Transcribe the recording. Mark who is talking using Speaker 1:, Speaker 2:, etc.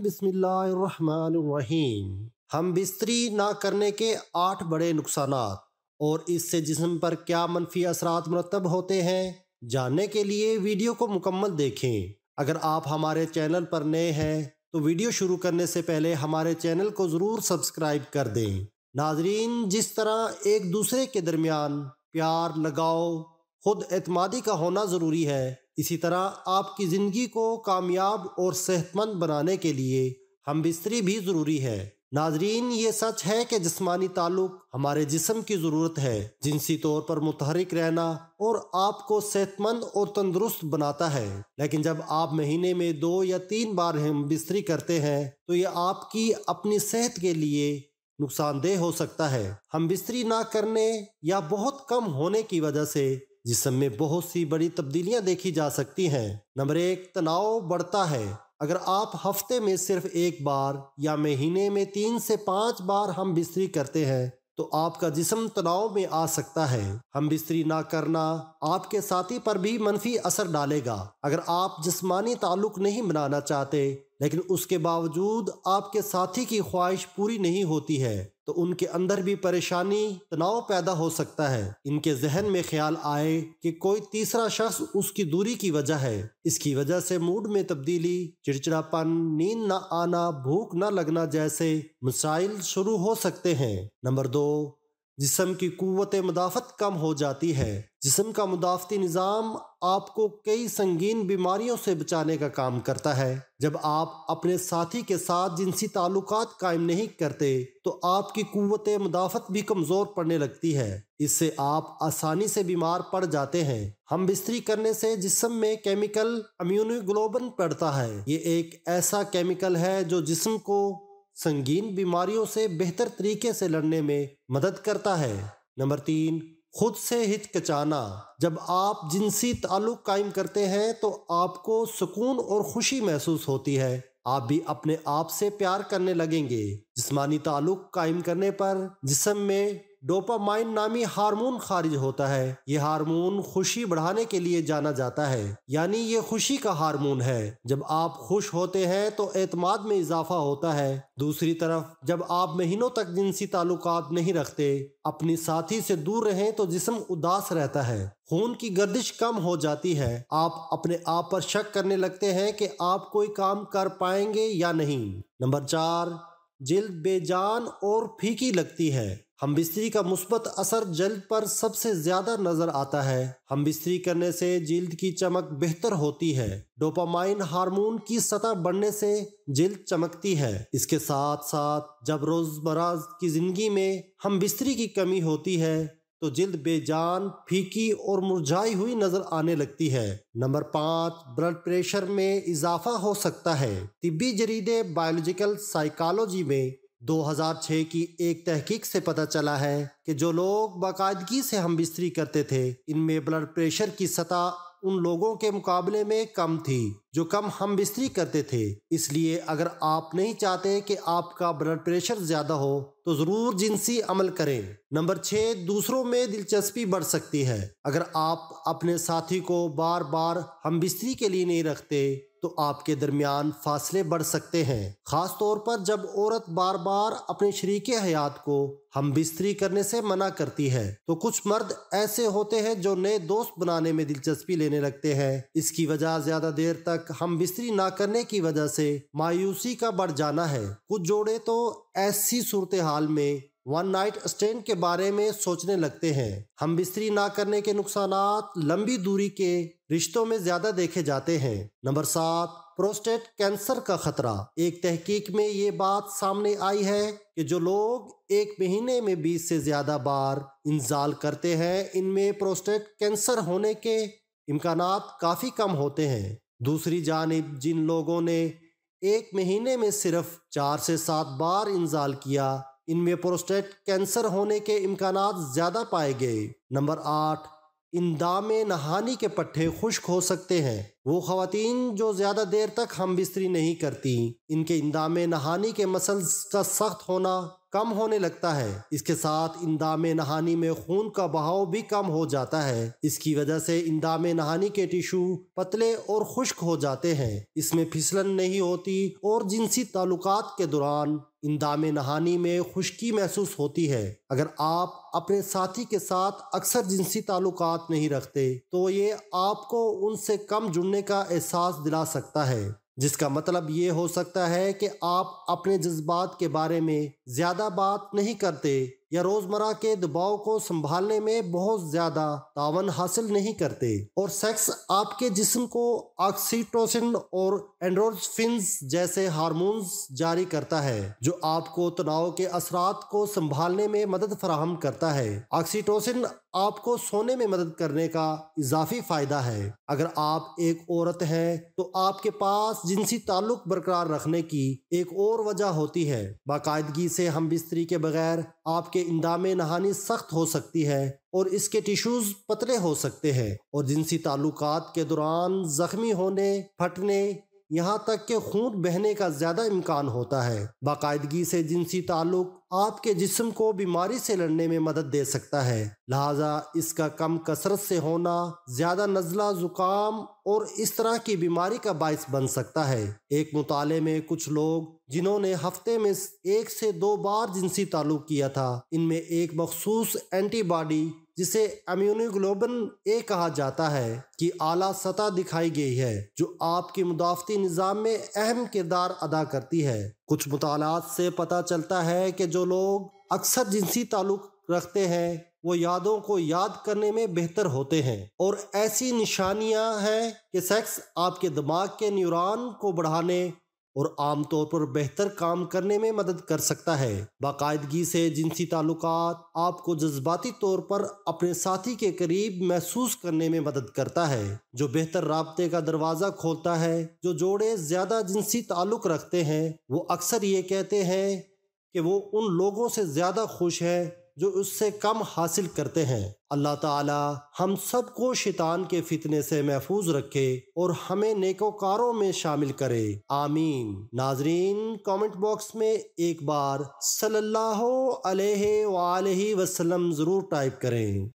Speaker 1: बिस्मिल्लाहिर्रहमानिर्रहीम हम बिस्तरी ना करने के आठ बड़े नुकसान और इससे जिसम पर क्या मनफी असरात मरतब होते हैं जानने के लिए वीडियो को मुकम्मल देखें अगर आप हमारे चैनल पर नए हैं तो वीडियो शुरू करने से पहले हमारे चैनल को ज़रूर सब्सक्राइब कर दें नाजरीन जिस तरह एक दूसरे के दरमियान प्यार लगाव खुद एतमादी का होना ज़रूरी है इसी तरह आपकी ज़िंदगी को कामयाब और सेहतमंद बनाने के लिए हम बिस्तरी भी ज़रूरी है नाजरीन ये सच है कि जिसमानी ताल्लुक हमारे जिसम की ज़रूरत है जिनसी तौर पर मुतहरिक रहना और आपको सेहतमंद और तंदुरुस्त बनाता है लेकिन जब आप महीने में दो या तीन बार हम बिस्तरी करते हैं तो ये आपकी अपनी सेहत के लिए नुकसानदेह हो सकता है हम बिस्तरी ना करने या बहुत कम होने की वजह से जिसमें बहुत सी बड़ी तब्दीलियां देखी जा सकती हैं नंबर एक तनाव बढ़ता है अगर आप हफ्ते में सिर्फ एक बार या महीने में तीन से पाँच बार हम बिस्तरी करते हैं तो आपका जिसम तनाव में आ सकता है हम बिस्तरी ना करना आपके साथी पर भी मनफी असर डालेगा अगर आप जिस्मानी ताल्लुक नहीं बनाना चाहते लेकिन उसके बावजूद आपके साथी की ख्वाहिश पूरी नहीं होती है तो उनके अंदर भी परेशानी तनाव पैदा हो सकता है इनके जहन में ख्याल आए कि कोई तीसरा शख्स उसकी दूरी की वजह है इसकी वजह से मूड में तब्दीली चिड़चिड़ापन नींद न आना भूख न लगना जैसे मसाइल शुरू हो सकते हैं नंबर दो जिसम की कुत मुदाफत कम हो जाती है जिसम का मुदाफ़ती निज़ाम आपको कई संगीन बीमारियों से बचाने का काम करता है जब आप अपने साथी के साथ जिनसी ताल्लुक कायम नहीं करते तो आपकी कुत मुदाफ़त भी कमज़ोर पड़ने लगती है इससे आप आसानी से बीमार पड़ जाते हैं हम बिस्तरी करने से जिसम में केमिकल अम्यूनोग्लोबन पड़ता है ये एक ऐसा केमिकल है जो जिसम को संगीन बीमारियों से बेहतर तरीके से लड़ने में मदद करता है नंबर तीन खुद से हिचकचाना जब आप जिनसी ताल्लुक कायम करते हैं तो आपको सुकून और खुशी महसूस होती है आप भी अपने आप से प्यार करने लगेंगे जिस्मानी ताल्लुक कायम करने पर जिसम में डोपामाइन नामी हार्मोन खारिज होता है ये हार्मोन खुशी बढ़ाने के लिए जाना जाता है यानी ये खुशी का हार्मोन है जब आप खुश होते हैं तो एतमाद में इजाफा होता है दूसरी तरफ जब आप महीनों तक जिनसी ताल्लुक नहीं रखते अपनी साथी से दूर रहें तो जिसम उदास रहता है खून की गर्दिश कम हो जाती है आप अपने आप पर शक करने लगते हैं कि आप कोई काम कर पाएंगे या नहीं नंबर चार जिल्द बेजान और फीकी लगती है हम बिस्तरी का मुस्बत असर जल्द पर सबसे ज्यादा नजर आता है हम बिस्तरी करने से जल्द की चमक बेहतर होती है डोपामाइन हार्मोन की सतह बढ़ने से जल्द चमकती है इसके साथ साथ जब रोजमर्रा की जिंदगी में हम बिस्तरी की कमी होती है तो जिल्द बेजान फीकी और मुरझाई हुई नजर आने लगती है नंबर पाँच ब्लड प्रेशर में इजाफा हो सकता है तिब्बी जरीदे बायोलॉजिकल साइकोलॉजी में 2006 की एक तहकीक से पता चला है कि जो लोग बाकायदगी से हम बिस्तरी करते थे इनमें ब्लड प्रेशर की सतह उन लोगों के मुकाबले में कम थी जो कम हम बिस्तरी करते थे इसलिए अगर आप नहीं चाहते कि आपका ब्लड प्रेशर ज्यादा हो तो जरूर जिनसी अमल करें नंबर छः दूसरों में दिलचस्पी बढ़ सकती है अगर आप अपने साथी को बार बार हम बिस्तरी के लिए नहीं रखते तो आपके दरमियान फासले बढ़ सकते हैं ख़ास तौर पर जब औरत बार बार अपने शरीक हयात को हम बिस्तरी करने से मना करती है तो कुछ मर्द ऐसे होते हैं जो नए दोस्त बनाने में दिलचस्पी लेने लगते हैं इसकी वजह ज्यादा देर तक हम बिस्तरी ना करने की वजह से मायूसी का बढ़ जाना है कुछ जोड़े तो ऐसी सूरत हाल में वन नाइट स्टैंड के बारे में सोचने लगते हैं हम बिस्तरी ना करने के नुकसान लंबी दूरी के रिश्तों में ज्यादा देखे जाते हैं नंबर सात प्रोस्टेट कैंसर का खतरा एक तहकीक में ये बात सामने आई है कि जो लोग एक महीने में 20 से ज्यादा बार इंजाल करते हैं इनमें प्रोस्टेट कैंसर होने के इम्कान काफ़ी कम होते हैं दूसरी जानब जिन लोगों ने एक महीने में सिर्फ चार से सात बार इंजाल किया इनमें प्रोस्टेट कैंसर होने के इम्कान ज़्यादा पाए गए नंबर आठ इंदा में के पट्टे खुश्क हो सकते हैं वो खातन जो ज़्यादा देर तक हम बिस्तरी नहीं करती इनके इंदाम नहानी के मसल का सख्त होना कम होने लगता है इसके साथ इंदाम नहानी में खून का बहाव भी कम हो जाता है इसकी वजह से इंदाम नहानी के टिश्यू पतले और खुश्क हो जाते हैं इसमें फिसलन नहीं होती और जिनसी ताल्लुकात के दौरान इंदाम नहानी में खुशकी महसूस होती है अगर आप अपने साथी के साथ अक्सर जिनसी ताल्लुक नहीं रखते तो ये आपको उनसे कम जुड़ने का एहसास दिला सकता है जिसका मतलब ये हो सकता है कि आप अपने जज्बात के बारे में ज़्यादा बात नहीं करते या रोज़मर्रा के दबाव को संभालने में बहुत ज़्यादा तावन हासिल नहीं करते और सेक्स आपके जिस्म को ऑक्सीटोसिन और एंड्रोफिन जैसे हार्मोन्स जारी करता है जो आपको तनाव के असरात को संभालने में मदद फराहम करता है ऑक्सीटोसिन आपको सोने में मदद करने का इजाफी फायदा है अगर आप एक औरत हैं तो आपके पास जिनसी ताल्लुक बरकरार रखने की एक और वजह होती है बाकायदगी से हम बिस्तरी के बगैर आपके इंदाम नहानी सख्त हो सकती है और इसके टिश्यूज पतले हो सकते हैं और जिनसी ताल्लुकात के दौरान जख्मी होने फटने यहाँ तक कि खून बहने का ज़्यादा इम्कान होता है बाकायदगी से जिनसी ताल्लुक आपके जिस्म को बीमारी से लड़ने में मदद दे सकता है लिहाजा इसका कम कसरत से होना ज़्यादा नज़ला ज़ुकाम और इस तरह की बीमारी का बायस बन सकता है एक मुताले में कुछ लोग जिन्होंने हफ्ते में एक से दो बार जिनसी ताल्लुक किया था इनमें एक मखसूस एंटीबॉडी जिसे अम्यूनोग्लोबन ए कहा जाता है की आला सतह दिखाई गई है जो आपकी मुदाफती निज़ाम में अहम किरदार अदा करती है कुछ मुतालात से पता चलता है कि जो लोग अक्सर जिनसी ताल्लुक रखते हैं वो यादों को याद करने में बेहतर होते हैं और ऐसी निशानियां हैं कि सेक्स आपके दिमाग के न्यूरॉन को बढ़ाने और आमतौर पर बेहतर काम करने में मदद कर सकता है बाकायदगी से जिनसी ताल्लुक आपको जज्बाती तौर पर अपने साथी के करीब महसूस करने में मदद करता है जो बेहतर रबते का दरवाज़ा खोलता है जो जोड़े ज़्यादा जिनसी ताल्लुक रखते हैं वो अक्सर ये कहते हैं कि वो उन लोगों से ज़्यादा खुश हैं जो उससे कम हासिल करते हैं अल्लाह ताला हम सबको शैतान के फितने से महफूज रखे और हमें नेकोकारों में शामिल करे आमीन नाजरीन कमेंट बॉक्स में एक बार सल्लल्लाहु अलैहि वसल्लम ज़रूर टाइप करें